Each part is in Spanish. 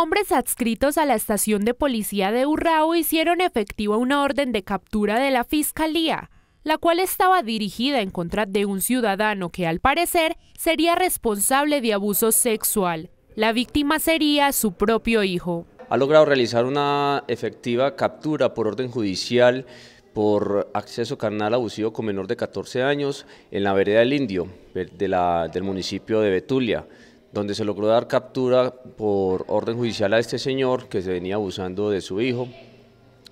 Hombres adscritos a la estación de policía de Urrao hicieron efectiva una orden de captura de la fiscalía, la cual estaba dirigida en contra de un ciudadano que al parecer sería responsable de abuso sexual. La víctima sería su propio hijo. Ha logrado realizar una efectiva captura por orden judicial por acceso carnal abusivo con menor de 14 años en la vereda del Indio del municipio de Betulia donde se logró dar captura por orden judicial a este señor que se venía abusando de su hijo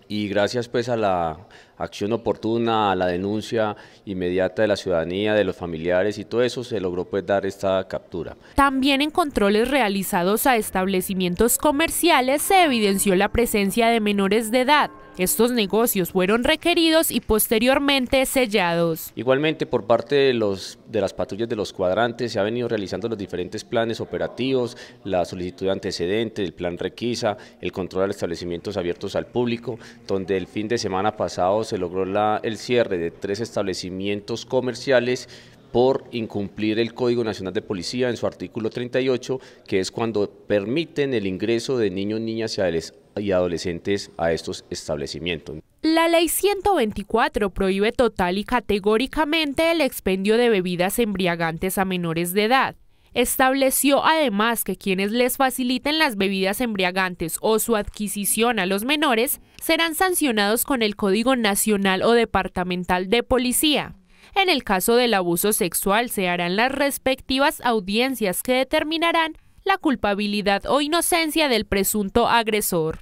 y gracias pues a la acción oportuna, a la denuncia inmediata de la ciudadanía, de los familiares y todo eso se logró pues dar esta captura. También en controles realizados a establecimientos comerciales se evidenció la presencia de menores de edad, estos negocios fueron requeridos y posteriormente sellados. Igualmente por parte de, los, de las patrullas de los cuadrantes se ha venido realizando los diferentes planes operativos, la solicitud de antecedentes, el plan requisa, el control de establecimientos abiertos al público, donde el fin de semana pasado se logró el cierre de tres establecimientos comerciales por incumplir el Código Nacional de Policía en su artículo 38, que es cuando permiten el ingreso de niños, niñas y adolescentes y adolescentes a estos establecimientos. La ley 124 prohíbe total y categóricamente el expendio de bebidas embriagantes a menores de edad. Estableció además que quienes les faciliten las bebidas embriagantes o su adquisición a los menores serán sancionados con el Código Nacional o Departamental de Policía. En el caso del abuso sexual se harán las respectivas audiencias que determinarán la culpabilidad o inocencia del presunto agresor.